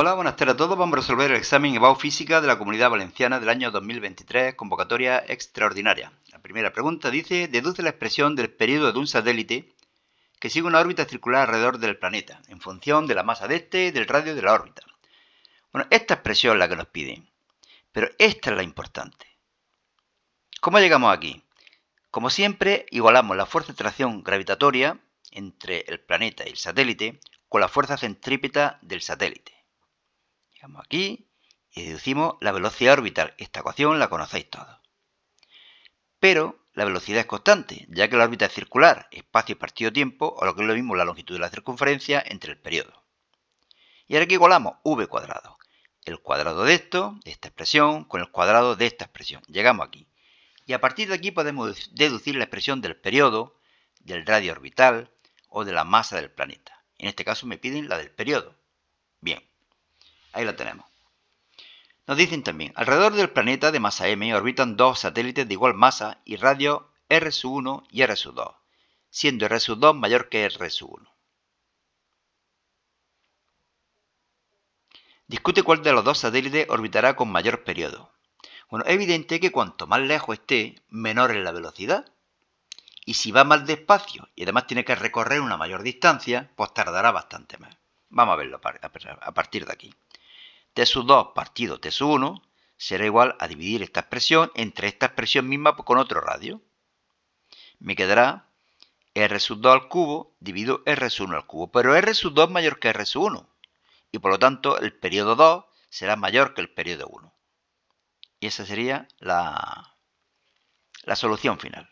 Hola, buenas tardes a todos. Vamos a resolver el examen EBAU Física de la Comunidad Valenciana del año 2023, convocatoria extraordinaria. La primera pregunta dice, deduce la expresión del periodo de un satélite que sigue una órbita circular alrededor del planeta, en función de la masa de este y del radio de la órbita. Bueno, esta expresión es la que nos piden, pero esta es la importante. ¿Cómo llegamos aquí? Como siempre, igualamos la fuerza de tracción gravitatoria entre el planeta y el satélite con la fuerza centrípeta del satélite. Llegamos aquí y deducimos la velocidad orbital. Esta ecuación la conocéis todos. Pero la velocidad es constante, ya que la órbita es circular, espacio partido tiempo, o lo que es lo mismo la longitud de la circunferencia entre el periodo. Y ahora aquí igualamos v cuadrado, el cuadrado de esto, de esta expresión, con el cuadrado de esta expresión. Llegamos aquí. Y a partir de aquí podemos deducir la expresión del periodo, del radio orbital o de la masa del planeta. En este caso me piden la del periodo. Bien, Ahí la tenemos. Nos dicen también, alrededor del planeta de masa M orbitan dos satélites de igual masa y radio r 1 y r 2 siendo r 2 mayor que r 1 Discute cuál de los dos satélites orbitará con mayor periodo. Bueno, es evidente que cuanto más lejos esté, menor es la velocidad. Y si va más despacio y además tiene que recorrer una mayor distancia, pues tardará bastante más. Vamos a verlo a partir de aquí. T sub 2 partido T 1 será igual a dividir esta expresión entre esta expresión misma con otro radio. Me quedará R 2 al cubo dividido R sub 1 al cubo. Pero R sub 2 es mayor que R 1. Y por lo tanto el periodo 2 será mayor que el periodo 1. Y esa sería la, la solución final.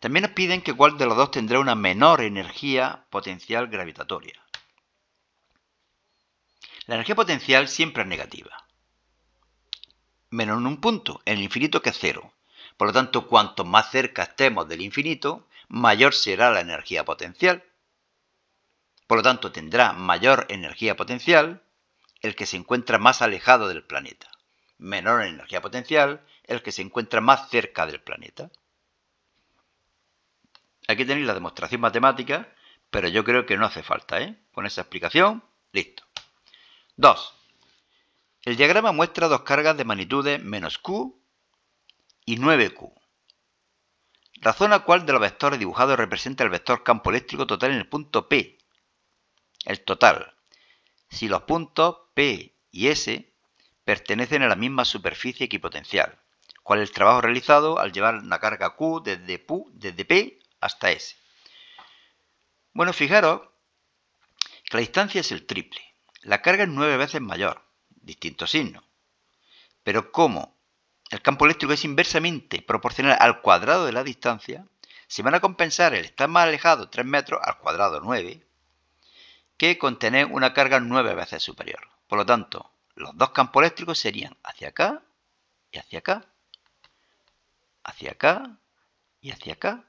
También nos piden que cuál de los dos tendrá una menor energía potencial gravitatoria. La energía potencial siempre es negativa. Menos en un punto, en el infinito que es cero. Por lo tanto, cuanto más cerca estemos del infinito, mayor será la energía potencial. Por lo tanto, tendrá mayor energía potencial el que se encuentra más alejado del planeta. Menor energía potencial el que se encuentra más cerca del planeta. Aquí tenéis la demostración matemática, pero yo creo que no hace falta, ¿eh? Con esa explicación, listo. 2. El diagrama muestra dos cargas de magnitudes menos Q y 9Q, La zona cuál de los vectores dibujados representa el vector campo eléctrico total en el punto P, el total, si los puntos P y S pertenecen a la misma superficie equipotencial, cuál es el trabajo realizado al llevar una carga Q desde, desde P hasta S. Bueno, fijaros que la distancia es el triple. La carga es nueve veces mayor, distinto signo. Pero como el campo eléctrico es inversamente proporcional al cuadrado de la distancia, se van a compensar el estar más alejado 3 metros al cuadrado 9 que contener una carga 9 veces superior. Por lo tanto, los dos campos eléctricos serían hacia acá y hacia acá, hacia acá y hacia acá.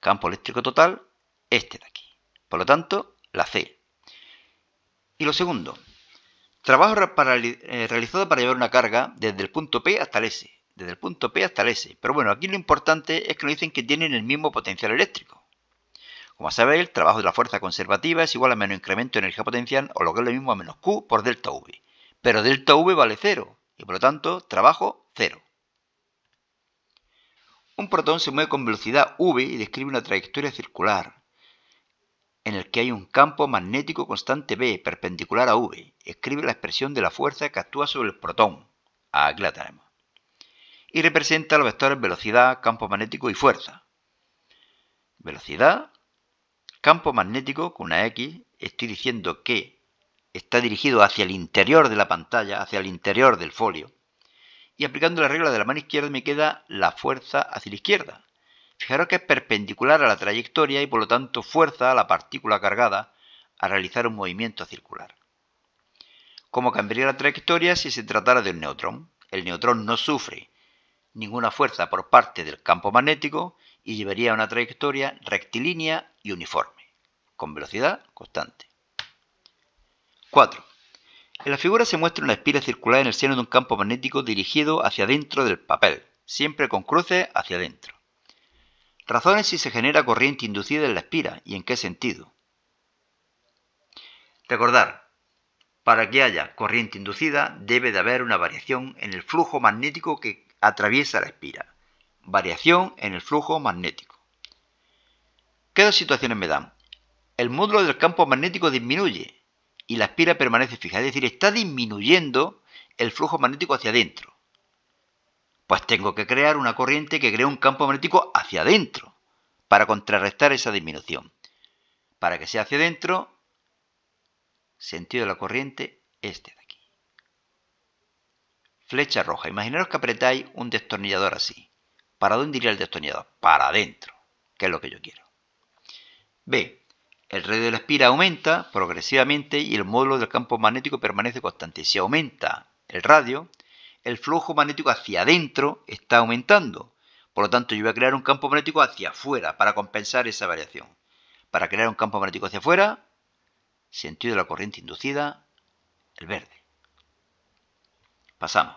Campo eléctrico total, este de aquí. Por lo tanto, la C y lo segundo, trabajo eh, realizado para llevar una carga desde el punto P hasta el S. Desde el punto P hasta el S. Pero bueno, aquí lo importante es que nos dicen que tienen el mismo potencial eléctrico. Como sabéis, el trabajo de la fuerza conservativa es igual a menos incremento de energía potencial, o lo que es lo mismo a menos Q por delta V. Pero delta V vale cero, y por lo tanto, trabajo cero. Un protón se mueve con velocidad v y describe una trayectoria circular en el que hay un campo magnético constante B perpendicular a V. Escribe la expresión de la fuerza que actúa sobre el protón. Aquí la tenemos. Y representa los vectores velocidad, campo magnético y fuerza. Velocidad, campo magnético con una X. Estoy diciendo que está dirigido hacia el interior de la pantalla, hacia el interior del folio. Y aplicando la regla de la mano izquierda me queda la fuerza hacia la izquierda, Fijaros que es perpendicular a la trayectoria y por lo tanto fuerza a la partícula cargada a realizar un movimiento circular. ¿Cómo cambiaría la trayectoria si se tratara de un neutrón? El neutrón no sufre ninguna fuerza por parte del campo magnético y llevaría una trayectoria rectilínea y uniforme, con velocidad constante. 4. En la figura se muestra una espira circular en el seno de un campo magnético dirigido hacia dentro del papel, siempre con cruces hacia adentro. Razones si se genera corriente inducida en la espira y en qué sentido. Recordar, para que haya corriente inducida debe de haber una variación en el flujo magnético que atraviesa la espira. Variación en el flujo magnético. ¿Qué dos situaciones me dan? El módulo del campo magnético disminuye y la espira permanece fija, es decir, está disminuyendo el flujo magnético hacia adentro. Pues tengo que crear una corriente que cree un campo magnético hacia adentro para contrarrestar esa disminución. Para que sea hacia adentro, sentido de la corriente, este de aquí. Flecha roja. Imaginaros que apretáis un destornillador así. ¿Para dónde iría el destornillador? Para adentro, que es lo que yo quiero. B. El radio de la espira aumenta progresivamente y el módulo del campo magnético permanece constante. Si aumenta el radio, el flujo magnético hacia adentro está aumentando. Por lo tanto, yo voy a crear un campo magnético hacia afuera para compensar esa variación. Para crear un campo magnético hacia afuera, sentido de la corriente inducida, el verde. Pasamos.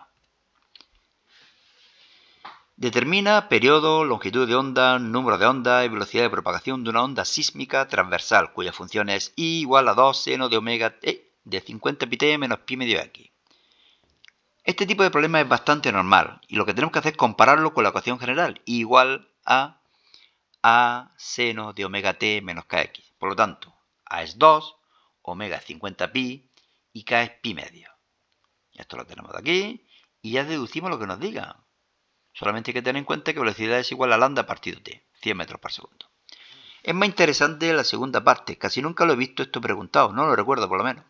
Determina periodo, longitud de onda, número de onda y velocidad de propagación de una onda sísmica transversal, cuya función es I igual a 2 seno de omega t eh, de 50 pi t menos pi medio x. Este tipo de problema es bastante normal y lo que tenemos que hacer es compararlo con la ecuación general, igual a a seno de omega t menos kx. Por lo tanto, a es 2, omega es 50pi y k es pi medio. Esto lo tenemos de aquí y ya deducimos lo que nos diga. Solamente hay que tener en cuenta que velocidad es igual a lambda partido t, 100 metros por segundo. Es más interesante la segunda parte, casi nunca lo he visto esto preguntado, no lo recuerdo por lo menos.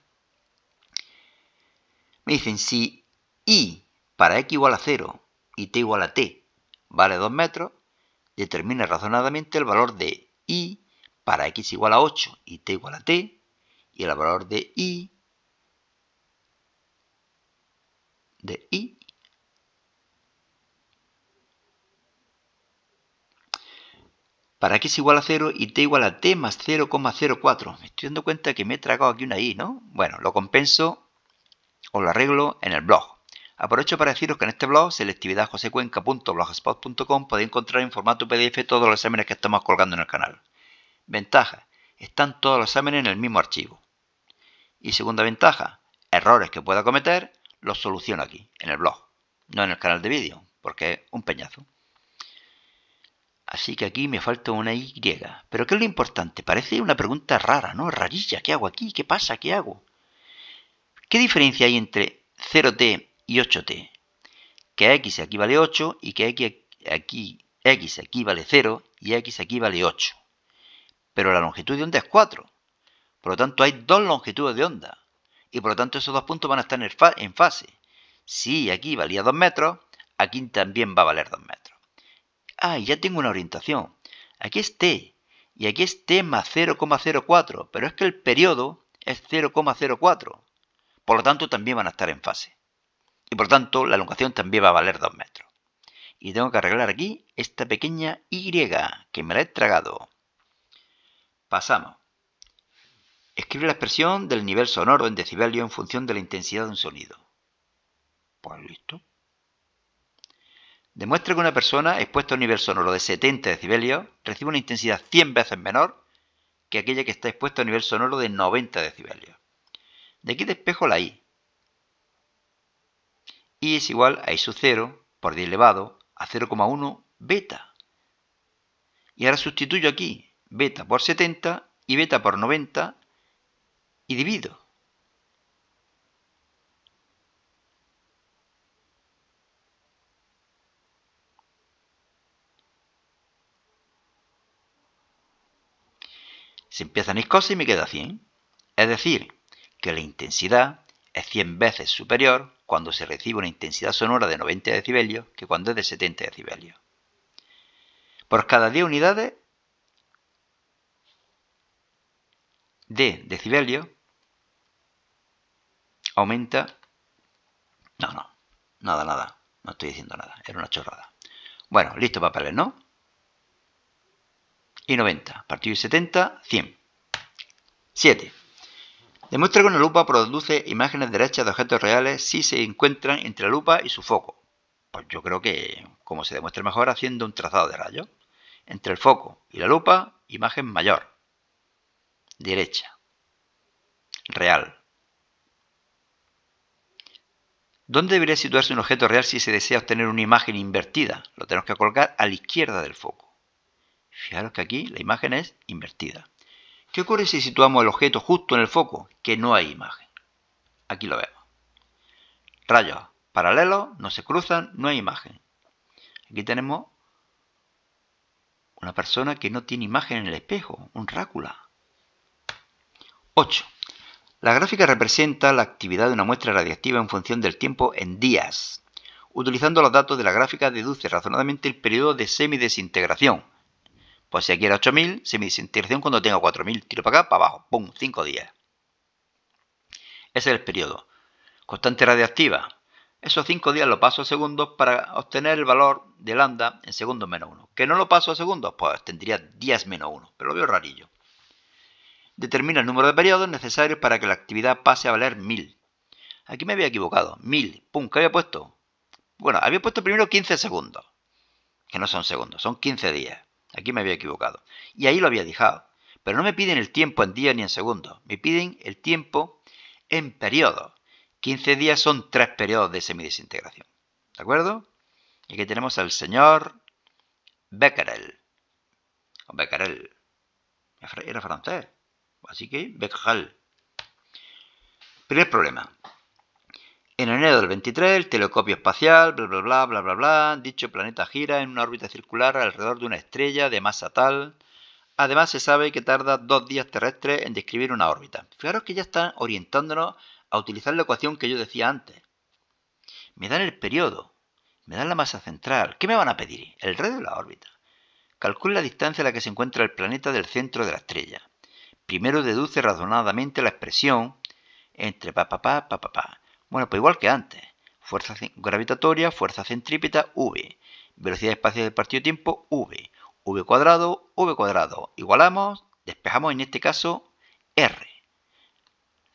Me dicen, si y para x igual a 0 y t igual a t vale 2 metros, determina razonadamente el valor de y para x igual a 8 y t igual a t y el valor de y de i para x igual a 0 y t igual a t más 0,04. Me estoy dando cuenta que me he tragado aquí una i, ¿no? Bueno, lo compenso o lo arreglo en el blog. Aprovecho para deciros que en este blog, selectividadjosecuenca.blogspot.com, podéis encontrar en formato PDF todos los exámenes que estamos colgando en el canal. Ventaja, están todos los exámenes en el mismo archivo. Y segunda ventaja, errores que pueda cometer, los soluciono aquí, en el blog, no en el canal de vídeo, porque es un peñazo. Así que aquí me falta una Y. Pero ¿qué es lo importante? Parece una pregunta rara, ¿no? Rarilla. ¿Qué hago aquí? ¿Qué pasa? ¿Qué hago? ¿Qué diferencia hay entre 0T y 8t, que x aquí vale 8 y que x aquí, x aquí vale 0 y x aquí vale 8. Pero la longitud de onda es 4. Por lo tanto, hay dos longitudes de onda. Y por lo tanto, esos dos puntos van a estar en fase. Si aquí valía 2 metros, aquí también va a valer 2 metros. Ah, y ya tengo una orientación. Aquí es t. Y aquí es t más 0,04. Pero es que el periodo es 0,04. Por lo tanto, también van a estar en fase. Y por tanto, la elongación también va a valer 2 metros. Y tengo que arreglar aquí esta pequeña Y que me la he tragado. Pasamos. Escribe la expresión del nivel sonoro en decibelio en función de la intensidad de un sonido. Pues listo. Demuestra que una persona expuesta a un nivel sonoro de 70 decibelios recibe una intensidad 100 veces menor que aquella que está expuesta a un nivel sonoro de 90 decibelios. De aquí despejo la I, y es igual a su 0 por 10 elevado a 0,1 beta. Y ahora sustituyo aquí beta por 70 y beta por 90 y divido. Se empiezan mis cosas y me queda 100. Es decir, que la intensidad es 100 veces superior cuando se recibe una intensidad sonora de 90 decibelios que cuando es de 70 decibelios. Por cada 10 unidades de decibelio aumenta... No, no, nada, nada, no estoy diciendo nada, era una chorrada. Bueno, listo papeles, ¿no? Y 90, partido de 70, 100. 7. Demuestra que una lupa produce imágenes derechas de objetos reales si se encuentran entre la lupa y su foco. Pues yo creo que, como se demuestra mejor, haciendo un trazado de rayos. Entre el foco y la lupa, imagen mayor. Derecha. Real. ¿Dónde debería situarse un objeto real si se desea obtener una imagen invertida? Lo tenemos que colocar a la izquierda del foco. Fijaros que aquí la imagen es invertida. ¿Qué ocurre si situamos el objeto justo en el foco? Que no hay imagen. Aquí lo vemos. Rayos paralelos, no se cruzan, no hay imagen. Aquí tenemos una persona que no tiene imagen en el espejo, un Rácula. 8. La gráfica representa la actividad de una muestra radiactiva en función del tiempo en días. Utilizando los datos de la gráfica deduce razonadamente el periodo de semidesintegración, pues si aquí era 8000, si mi desintegración cuando tengo 4000, tiro para acá, para abajo, pum, 5 días. Ese es el periodo. Constante radiactiva. Esos 5 días lo paso a segundos para obtener el valor de lambda en segundos menos 1. Que no lo paso a segundos, pues tendría 10 menos 1, pero lo veo rarillo. Determina el número de periodos necesarios para que la actividad pase a valer 1000. Aquí me había equivocado, 1000, pum, ¿qué había puesto? Bueno, había puesto primero 15 segundos, que no son segundos, son 15 días. Aquí me había equivocado. Y ahí lo había dejado. Pero no me piden el tiempo en días ni en segundos. Me piden el tiempo en periodos. 15 días son tres periodos de semidesintegración. ¿De acuerdo? Y aquí tenemos al señor Becquerel. O Becquerel. Era francés. Así que Becquerel. Primer problema. En enero del 23, el telescopio espacial, bla bla bla bla bla bla, dicho planeta gira en una órbita circular alrededor de una estrella de masa tal. Además, se sabe que tarda dos días terrestres en describir una órbita. Fijaros que ya están orientándonos a utilizar la ecuación que yo decía antes. Me dan el periodo, me dan la masa central. ¿Qué me van a pedir? El red de la órbita. Calcula la distancia a la que se encuentra el planeta del centro de la estrella. Primero deduce razonadamente la expresión entre pa pa pa pa pa pa bueno, pues igual que antes. Fuerza gravitatoria, fuerza centrípeta, V. Velocidad espacio del partido-tiempo, V. V cuadrado, V cuadrado. Igualamos, despejamos en este caso R.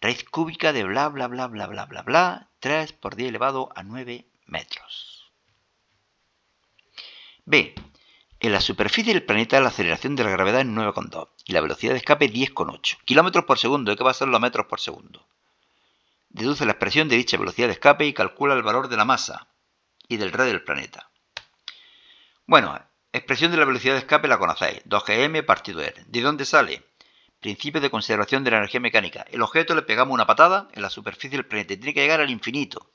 Raíz cúbica de bla, bla, bla, bla, bla, bla, bla. 3 por 10 elevado a 9 metros. B. En la superficie del planeta la aceleración de la gravedad es 9,2 y la velocidad de escape 10,8 kilómetros por segundo. va que va los metros por segundo. Deduce la expresión de dicha velocidad de escape y calcula el valor de la masa y del radio del planeta. Bueno, expresión de la velocidad de escape la conocéis, 2gm partido R. ¿De dónde sale? Principio de conservación de la energía mecánica. El objeto le pegamos una patada en la superficie del planeta y tiene que llegar al infinito.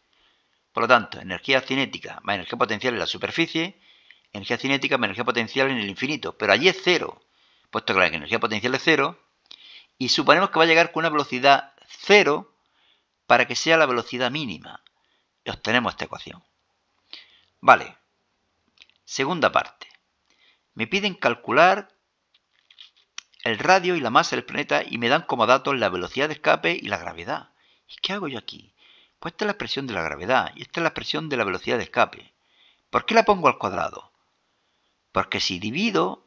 Por lo tanto, energía cinética más energía potencial en la superficie, energía cinética más energía potencial en el infinito. Pero allí es cero, puesto que la energía potencial es cero, y suponemos que va a llegar con una velocidad cero para que sea la velocidad mínima. Y obtenemos esta ecuación. Vale. Segunda parte. Me piden calcular el radio y la masa del planeta y me dan como datos la velocidad de escape y la gravedad. ¿Y qué hago yo aquí? Pues esta es la expresión de la gravedad y esta es la expresión de la velocidad de escape. ¿Por qué la pongo al cuadrado? Porque si divido,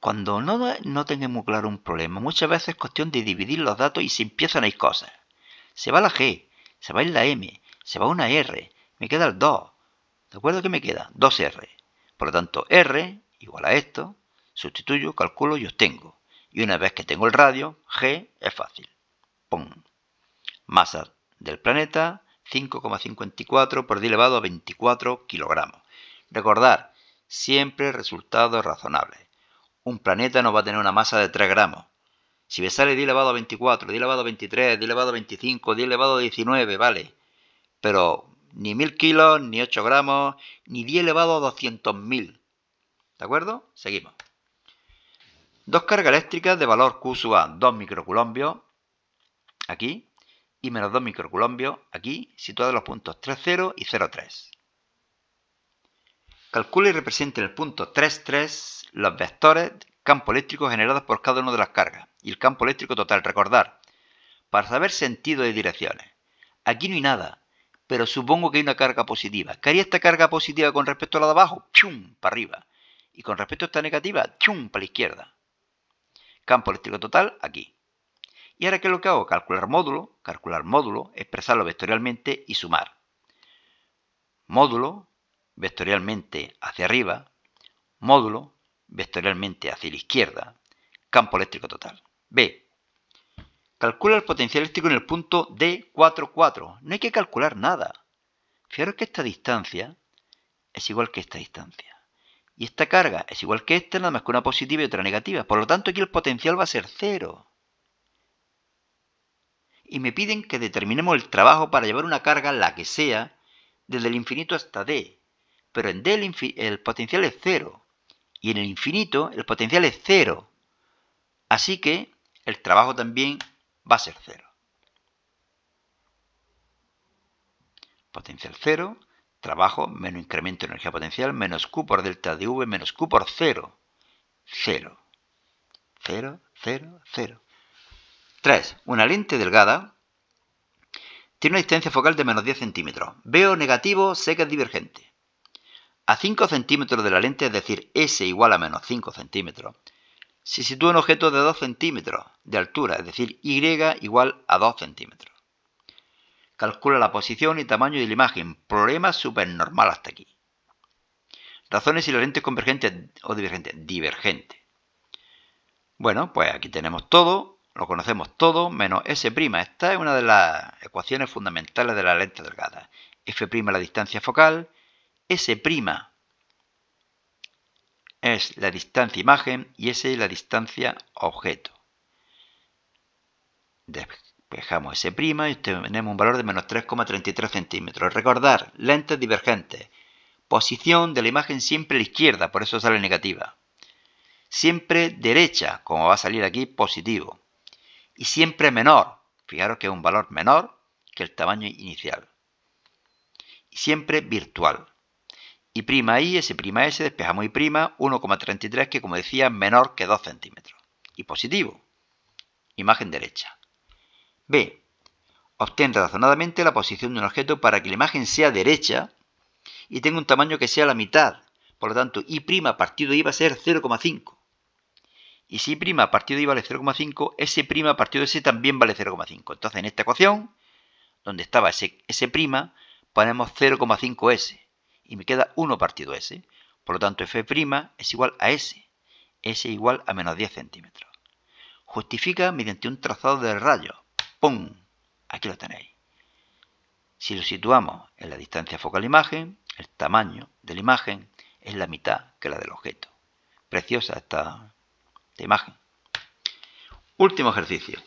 cuando no, no tengo muy claro un problema, muchas veces es cuestión de dividir los datos y se empiezan a ir cosas. Se va la G, se va la M, se va una R, me queda el 2. ¿De acuerdo ¿Qué me queda? 2R. Por lo tanto, R igual a esto, sustituyo, calculo y obtengo. Y una vez que tengo el radio, G es fácil. ¡Pum! Masa del planeta, 5,54 por 10 elevado a 24 kilogramos. Recordar, siempre resultados razonables. Un planeta no va a tener una masa de 3 gramos. Si me sale 10 elevado a 24, 10 elevado a 23, 10 elevado a 25, 10 elevado a 19, vale. Pero ni 1000 kilos, ni 8 gramos, ni 10 elevado a 200.000. ¿De acuerdo? Seguimos. Dos cargas eléctricas de valor Q sub A, 2 microcoulombios, aquí, y menos 2 microcolombios, aquí, situados en los puntos 3.0 y 0.3. 3. Calcula y represente en el punto 3.3, los vectores campo eléctrico generado por cada una de las cargas y el campo eléctrico total, recordar, para saber sentido de direcciones. Aquí no hay nada, pero supongo que hay una carga positiva. ¿Qué haría esta carga positiva con respecto a la de abajo? ¡Chum! Para arriba. Y con respecto a esta negativa, ¡chum! Para la izquierda. Campo eléctrico total, aquí. Y ahora, ¿qué es lo que hago? Calcular módulo, calcular módulo, expresarlo vectorialmente y sumar. Módulo, vectorialmente hacia arriba, módulo, vectorialmente hacia la izquierda, campo eléctrico total. B. Calcula el potencial eléctrico en el punto D44. No hay que calcular nada. Fijaros que esta distancia es igual que esta distancia. Y esta carga es igual que esta, nada más que una positiva y otra negativa. Por lo tanto, aquí el potencial va a ser cero. Y me piden que determinemos el trabajo para llevar una carga, la que sea, desde el infinito hasta D. Pero en D el, el potencial es cero. Y en el infinito el potencial es cero. Así que el trabajo también va a ser cero. Potencial cero, trabajo menos incremento de energía potencial, menos Q por delta de V, menos Q por cero. Cero. Cero, cero, cero. 3. Una lente delgada tiene una distancia focal de menos 10 centímetros. Veo negativo, sé que es divergente. A 5 centímetros de la lente, es decir, S igual a menos 5 centímetros, se sitúa un objeto de 2 centímetros de altura, es decir, Y igual a 2 centímetros. Calcula la posición y tamaño de la imagen. Problema supernormal hasta aquí. Razones si la lente es convergente o divergente. Divergente. Bueno, pues aquí tenemos todo, lo conocemos todo, menos S'. Esta es una de las ecuaciones fundamentales de la lente delgada. F' la distancia focal, S' es la distancia imagen y S es la distancia objeto. Despejamos S' y tenemos un valor de menos 3,33 centímetros. Recordar, lentes divergentes. Posición de la imagen siempre a la izquierda, por eso sale negativa. Siempre derecha, como va a salir aquí positivo. Y siempre menor. Fijaros que es un valor menor que el tamaño inicial. Y siempre virtual y prima i, prima despejamos y prima, 1,33 que como decía menor que 2 centímetros. Y positivo. Imagen derecha. B. Obtén razonadamente la posición de un objeto para que la imagen sea derecha y tenga un tamaño que sea la mitad. Por lo tanto, y' partido i va a ser 0,5. Y si prima partido i vale 0,5, s' partido s también vale 0,5. Entonces en esta ecuación, donde estaba s', ponemos 0,5s y me queda 1 partido S. Por lo tanto, F' es igual a S. S igual a menos 10 centímetros. Justifica mediante un trazado de rayo ¡Pum! Aquí lo tenéis. Si lo situamos en la distancia focal imagen, el tamaño de la imagen es la mitad que la del objeto. Preciosa esta, esta imagen. Último ejercicio.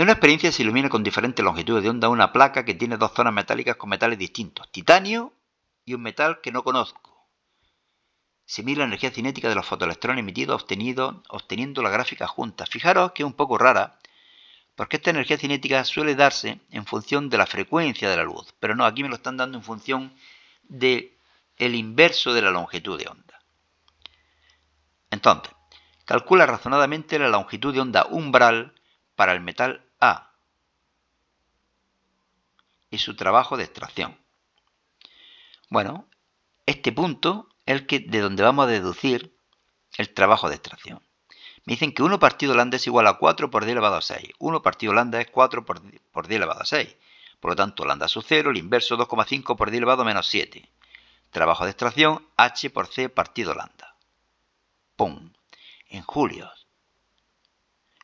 En una experiencia se ilumina con diferentes longitudes de onda una placa que tiene dos zonas metálicas con metales distintos, titanio y un metal que no conozco. Se mide la energía cinética de los fotoelectrones emitidos obteniendo la gráfica junta. Fijaros que es un poco rara, porque esta energía cinética suele darse en función de la frecuencia de la luz, pero no, aquí me lo están dando en función de inverso de la longitud de onda. Entonces, calcula razonadamente la longitud de onda umbral para el metal a y su trabajo de extracción. Bueno, este punto es el que, de donde vamos a deducir el trabajo de extracción. Me dicen que 1 partido lambda es igual a 4 por 10 elevado a 6. 1 partido lambda es 4 por, 10 elevado a 6. Por lo tanto, lambda su 0, el inverso 2,5 por 10 elevado a menos 7. Trabajo de extracción H por C partido lambda. ¡Pum! En julio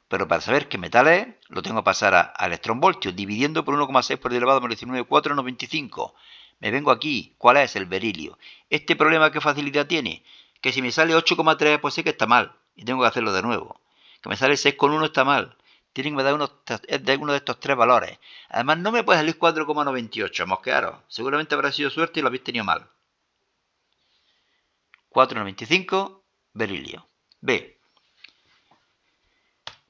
pero para saber qué metal es, lo tengo que pasar a, a dividiendo por 1,6 por elevado menos 19, 495. Me vengo aquí, ¿cuál es el berilio? Este problema, ¿qué facilidad tiene? Que si me sale 8,3, pues sé que está mal, y tengo que hacerlo de nuevo. Que me sale 6,1 está mal. Tienen que dar uno, de estos tres valores. Además, no me puede salir 4,98, mosquearos. Seguramente habrá sido suerte y lo habéis tenido mal. 4,95, berilio. B.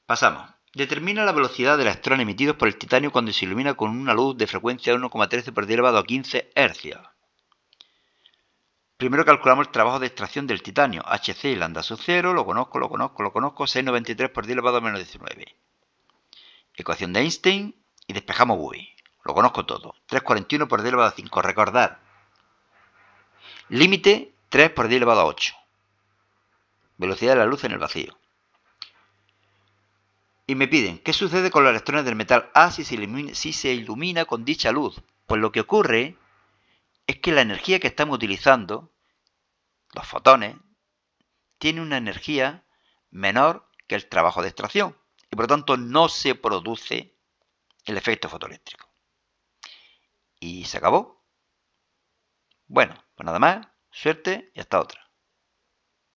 Pasamos. Determina la velocidad de electrones emitidos por el titanio cuando se ilumina con una luz de frecuencia 1,13 por 10 elevado a 15 Hz. Primero calculamos el trabajo de extracción del titanio, HC lambda sub 0, lo conozco, lo conozco, lo conozco, 6,93 por 10 elevado a menos 19. Ecuación de Einstein y despejamos BUI. Lo conozco todo. 3,41 por 10 elevado a 5. Recordar. Límite 3 por 10 elevado a 8. Velocidad de la luz en el vacío. Y me piden, ¿qué sucede con los electrones del metal ah, A si se ilumina, con dicha luz? Pues lo que ocurre es que la energía que estamos utilizando, los fotones, tiene una energía menor que el trabajo de extracción y por lo tanto no se produce el efecto fotoeléctrico. Y se acabó. Bueno, pues nada más, suerte y hasta otra.